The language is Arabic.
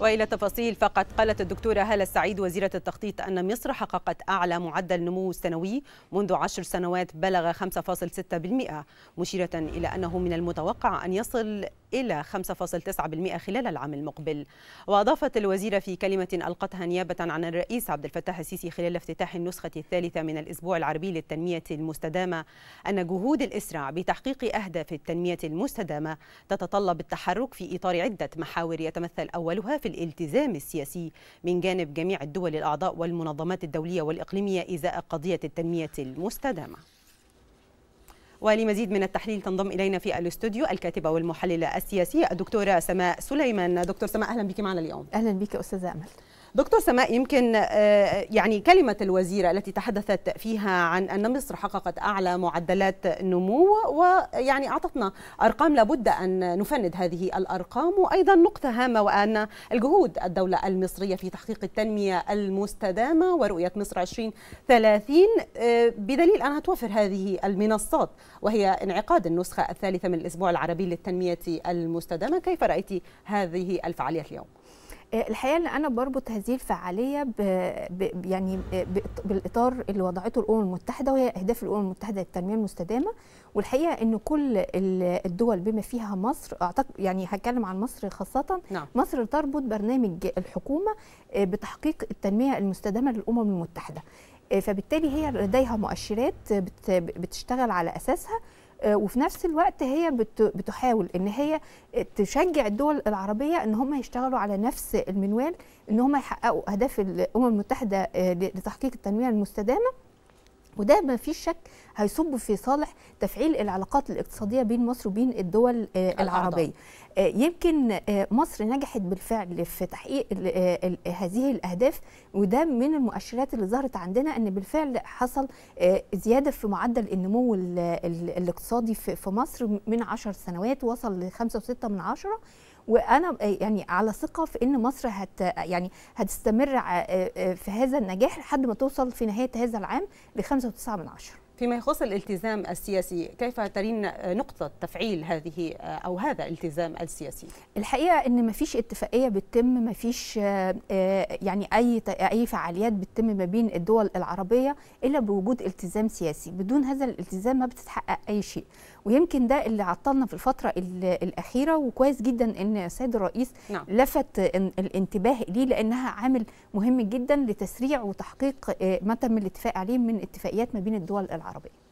والى تفاصيل فقط قالت الدكتوره هاله السعيد وزيره التخطيط ان مصر حققت اعلى معدل نمو سنوي منذ عشر سنوات بلغ 5.6% مشيره الى انه من المتوقع ان يصل إلى 5.9% خلال العام المقبل وأضافت الوزيرة في كلمة ألقتها نيابة عن الرئيس عبد الفتاح السيسي خلال افتتاح النسخة الثالثة من الأسبوع العربي للتنمية المستدامة أن جهود الإسراع بتحقيق أهداف التنمية المستدامة تتطلب التحرك في إطار عدة محاور يتمثل أولها في الالتزام السياسي من جانب جميع الدول الأعضاء والمنظمات الدولية والإقليمية إزاء قضية التنمية المستدامة ولمزيد من التحليل تنضم إلينا في الاستوديو الكاتبة والمحللة السياسية الدكتورة سماء سليمان دكتور سماء أهلا بك معنا اليوم أهلا بك أستاذة أمل دكتور سماء يمكن آه، يعني كلمة الوزيرة التي تحدثت فيها عن أن مصر حققت أعلى معدلات نمو ويعني أعطتنا أرقام لابد أن نفند هذه الأرقام وأيضا نقطة هامة وأن الجهود الدولة المصرية في تحقيق التنمية المستدامة ورؤية مصر 2030 آه، بدليل أنها توفر هذه المنصات وهي انعقاد النسخة الثالثة من الأسبوع العربي للتنمية المستدامة كيف رأيت هذه الفعالية اليوم؟ آه، الحقيقه ان انا بربط هذه الفعاليه ب... ب... يعني آه، ب... بالاطار اللي وضعته الامم المتحده وهي اهداف الامم المتحده للتنميه المستدامه والحقيقه ان كل الدول بما فيها مصر اعتقد يعني هتكلم عن مصر خاصه نعم. مصر تربط برنامج الحكومه آه، بتحقيق التنميه المستدامه للامم المتحده فبالتالي هي لديها مؤشرات بتشتغل على اساسها آه، وفي نفس الوقت هي بتحاول ان هي تشجع الدول العربيه ان هم يشتغلوا على نفس المنوال ان هم يحققوا اهداف الامم المتحده آه، لتحقيق التنميه المستدامه وده ما فيش شك هيصب في صالح تفعيل العلاقات الاقتصاديه بين مصر وبين الدول آه، العربيه آه، يمكن آه، مصر نجحت بالفعل في تحقيق هذه الاهداف وده من المؤشرات اللي ظهرت عندنا ان بالفعل حصل زياده في معدل النمو الاقتصادي في مصر من 10 سنوات وصل ل 5.6 من 10 وانا يعني على ثقه في ان مصر هت يعني هتستمر في هذا النجاح لحد ما توصل في نهايه هذا العام ل 5.9 من عشره فيما يخص الالتزام السياسي كيف ترين نقطة تفعيل هذه أو هذا الالتزام السياسي؟ الحقيقة أن ما فيش اتفاقية بتتم ما فيش آه، يعني أي أي فعاليات بتتم ما بين الدول العربية إلا بوجود التزام سياسي بدون هذا الالتزام ما بتتحقق أي شيء ويمكن ده اللي عطلنا في الفترة الأخيرة وكويس جدا أن السيد الرئيس نعم. لفت الانتباه ليه لأنها عامل مهم جدا لتسريع وتحقيق آه، ما تم الاتفاق عليه من اتفاقيات ما بين الدول العربية be.